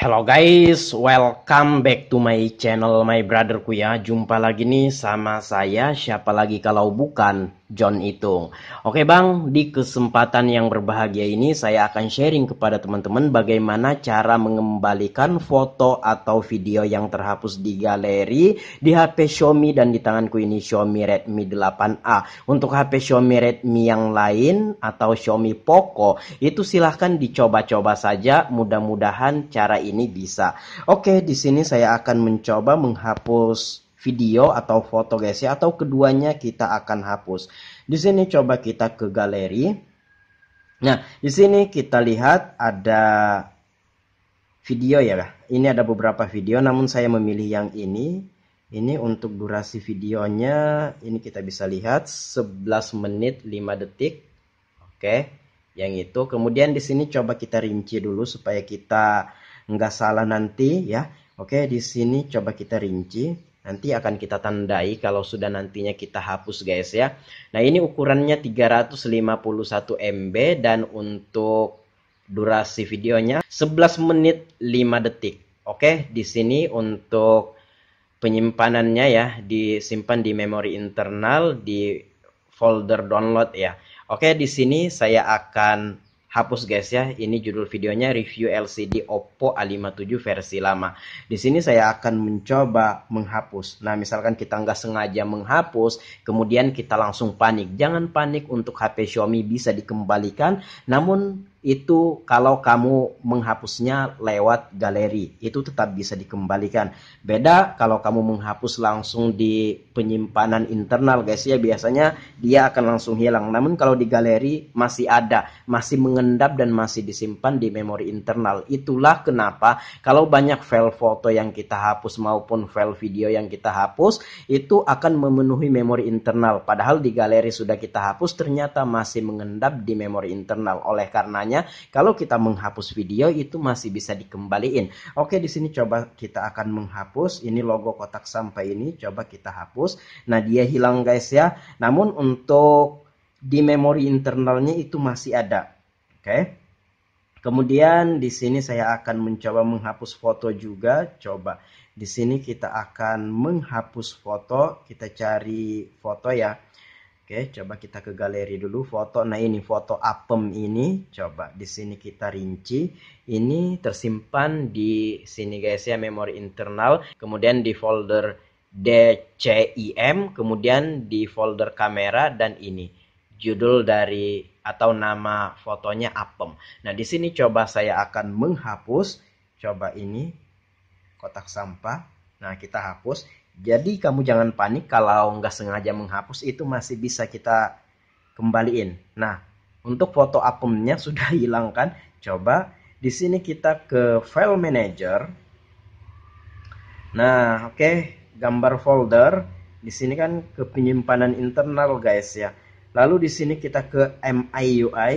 Hello guys, welcome back to my channel my brotherku ya Jumpa lagi nih sama saya, siapa lagi kalau bukan John itu. Oke Bang, di kesempatan yang berbahagia ini saya akan sharing kepada teman-teman bagaimana cara mengembalikan foto atau video yang terhapus di galeri di HP Xiaomi dan di tanganku ini Xiaomi Redmi 8A. Untuk HP Xiaomi Redmi yang lain atau Xiaomi Poco itu silahkan dicoba-coba saja, mudah-mudahan cara ini bisa. Oke, di sini saya akan mencoba menghapus video atau foto guys ya atau keduanya kita akan hapus. Di sini coba kita ke galeri. Nah, di sini kita lihat ada video ya. Ini ada beberapa video namun saya memilih yang ini. Ini untuk durasi videonya ini kita bisa lihat 11 menit 5 detik. Oke. yang itu. Kemudian di sini coba kita rinci dulu supaya kita nggak salah nanti ya. Oke, di sini coba kita rinci. Nanti akan kita tandai kalau sudah nantinya kita hapus guys ya. Nah ini ukurannya 351 MB dan untuk durasi videonya 11 menit 5 detik. Oke, di sini untuk penyimpanannya ya disimpan di memori internal di folder download ya. Oke, di sini saya akan hapus guys ya. Ini judul videonya review LCD Oppo A57 versi lama. Di sini saya akan mencoba menghapus. Nah, misalkan kita nggak sengaja menghapus, kemudian kita langsung panik. Jangan panik untuk HP Xiaomi bisa dikembalikan, namun itu kalau kamu menghapusnya lewat galeri itu tetap bisa dikembalikan beda kalau kamu menghapus langsung di penyimpanan internal guys ya biasanya dia akan langsung hilang namun kalau di galeri masih ada masih mengendap dan masih disimpan di memori internal itulah kenapa kalau banyak file foto yang kita hapus maupun file video yang kita hapus itu akan memenuhi memori internal padahal di galeri sudah kita hapus ternyata masih mengendap di memori internal oleh karenanya kalau kita menghapus video itu masih bisa dikembaliin. Oke, di sini coba kita akan menghapus. Ini logo kotak sampai ini coba kita hapus. Nah, dia hilang guys ya. Namun untuk di memori internalnya itu masih ada. Oke. Kemudian di sini saya akan mencoba menghapus foto juga. Coba di sini kita akan menghapus foto. Kita cari foto ya. Oke, coba kita ke galeri dulu foto. Nah, ini foto apem ini. Coba di sini kita rinci. Ini tersimpan di sini guys ya, memori internal. Kemudian di folder DCIM, kemudian di folder kamera dan ini judul dari atau nama fotonya apem. Nah, di sini coba saya akan menghapus coba ini kotak sampah. Nah, kita hapus. Jadi kamu jangan panik kalau nggak sengaja menghapus itu masih bisa kita kembaliin. Nah, untuk foto albumnya sudah hilang kan? Coba di sini kita ke file manager. Nah, oke, okay. gambar folder. Di sini kan ke penyimpanan internal guys ya. Lalu di sini kita ke MIUI.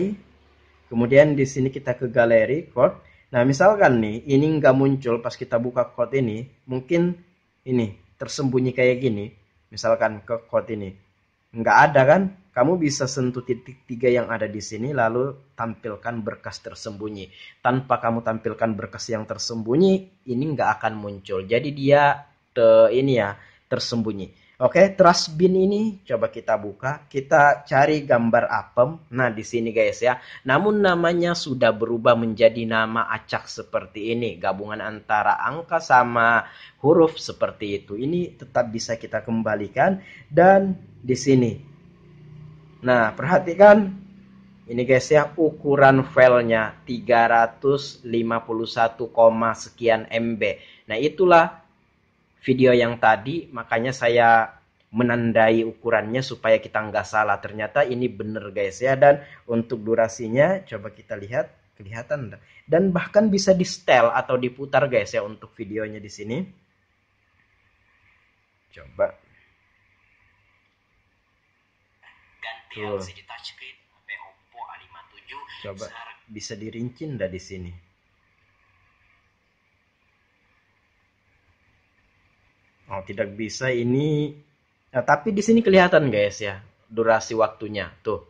Kemudian di sini kita ke galeri code. Nah, misalkan nih ini nggak muncul pas kita buka code ini, mungkin ini tersembunyi kayak gini, misalkan ke chord ini, nggak ada kan? Kamu bisa sentuh titik tiga yang ada di sini, lalu tampilkan berkas tersembunyi. Tanpa kamu tampilkan berkas yang tersembunyi, ini nggak akan muncul. Jadi dia te, ini ya tersembunyi. Oke, okay, trust bin ini coba kita buka, kita cari gambar apem. Nah, di sini guys ya. Namun namanya sudah berubah menjadi nama acak seperti ini. Gabungan antara angka sama huruf seperti itu. Ini tetap bisa kita kembalikan dan di sini. Nah, perhatikan ini guys ya, ukuran filenya 351, sekian MB. Nah, itulah video yang tadi, makanya saya menandai ukurannya supaya kita nggak salah. Ternyata ini bener guys ya. Dan untuk durasinya coba kita lihat kelihatan dan bahkan bisa di setel atau diputar guys ya untuk videonya di sini. Coba. Tuh. Coba bisa dirincin dah di sini. Oh, tidak bisa ini. Nah, tapi di sini kelihatan guys ya, durasi waktunya. Tuh.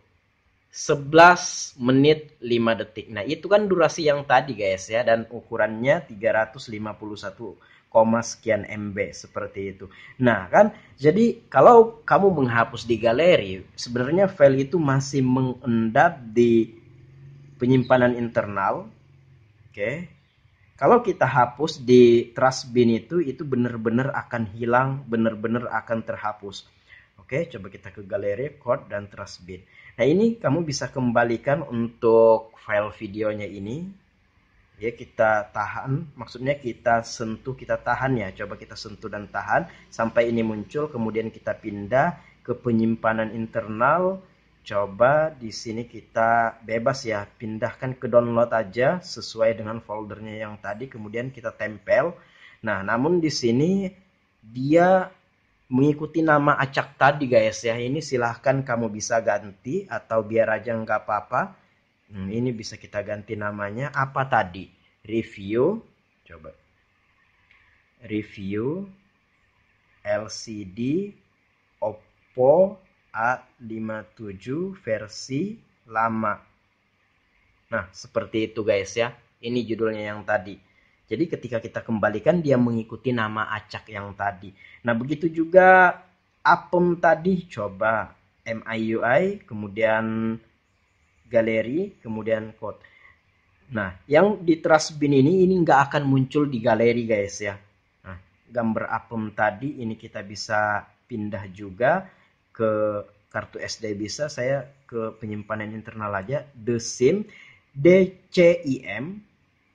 11 menit 5 detik. Nah, itu kan durasi yang tadi guys ya dan ukurannya 351, koma sekian MB seperti itu. Nah, kan jadi kalau kamu menghapus di galeri, sebenarnya file itu masih mengendap di penyimpanan internal. Oke. Okay. Kalau kita hapus di trust bin itu, itu benar-benar akan hilang, benar-benar akan terhapus. Oke, coba kita ke galeri, record, dan trust bin. Nah, ini kamu bisa kembalikan untuk file videonya ini. Ya, kita tahan, maksudnya kita sentuh, kita tahan ya. Coba kita sentuh dan tahan sampai ini muncul, kemudian kita pindah ke penyimpanan internal coba di sini kita bebas ya pindahkan ke download aja sesuai dengan foldernya yang tadi kemudian kita tempel nah namun di sini dia mengikuti nama acak tadi guys ya ini silahkan kamu bisa ganti atau biar aja nggak apa-apa hmm, ini bisa kita ganti namanya apa tadi review coba review LCD Oppo A57 versi lama. Nah, seperti itu guys ya. Ini judulnya yang tadi. Jadi ketika kita kembalikan dia mengikuti nama acak yang tadi. Nah, begitu juga apem tadi coba MIUI kemudian galeri kemudian code. Nah, yang di trust bin ini ini nggak akan muncul di galeri guys ya. Nah, gambar apem tadi ini kita bisa pindah juga ke kartu SD bisa saya ke penyimpanan internal aja the sim DCIM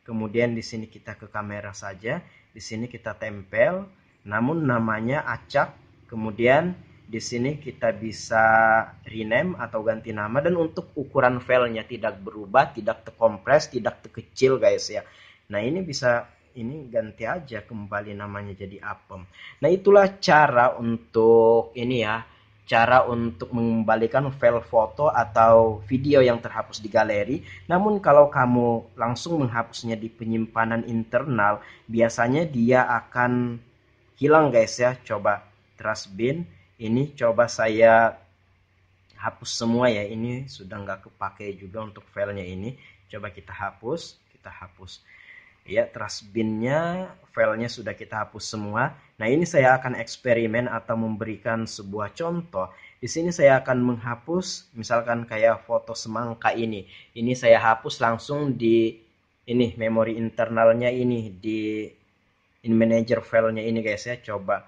kemudian di sini kita ke kamera saja di sini kita tempel namun namanya acak kemudian di sini kita bisa rename atau ganti nama dan untuk ukuran filenya tidak berubah tidak terkompres tidak terkecil guys ya nah ini bisa ini ganti aja kembali namanya jadi apem nah itulah cara untuk ini ya cara untuk mengembalikan file foto atau video yang terhapus di galeri. Namun kalau kamu langsung menghapusnya di penyimpanan internal, biasanya dia akan hilang guys ya. Coba trash bin ini coba saya hapus semua ya. Ini sudah nggak kepake juga untuk filenya ini. Coba kita hapus, kita hapus ya trust binnya filenya sudah kita hapus semua nah ini saya akan eksperimen atau memberikan sebuah contoh di sini saya akan menghapus misalkan kayak foto semangka ini ini saya hapus langsung di ini memori internalnya ini di in manager filenya ini guys ya coba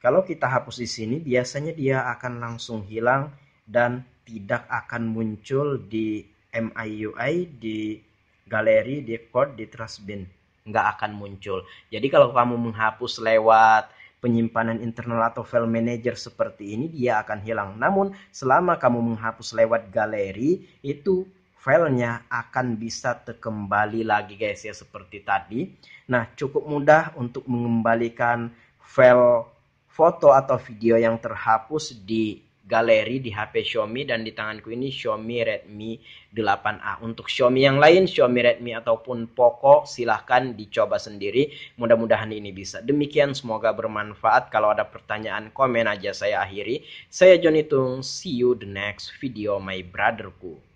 kalau kita hapus di sini biasanya dia akan langsung hilang dan tidak akan muncul di MIUI di galeri di code di trust bin nggak akan muncul. Jadi kalau kamu menghapus lewat penyimpanan internal atau file manager seperti ini dia akan hilang. Namun selama kamu menghapus lewat galeri itu filenya akan bisa terkembali lagi guys ya seperti tadi. Nah cukup mudah untuk mengembalikan file foto atau video yang terhapus di galeri di HP Xiaomi dan di tanganku ini Xiaomi Redmi 8A. Untuk Xiaomi yang lain, Xiaomi Redmi ataupun Poco silahkan dicoba sendiri. Mudah-mudahan ini bisa. Demikian semoga bermanfaat. Kalau ada pertanyaan, komen aja saya akhiri. Saya Joni Tung, see you the next video my brotherku.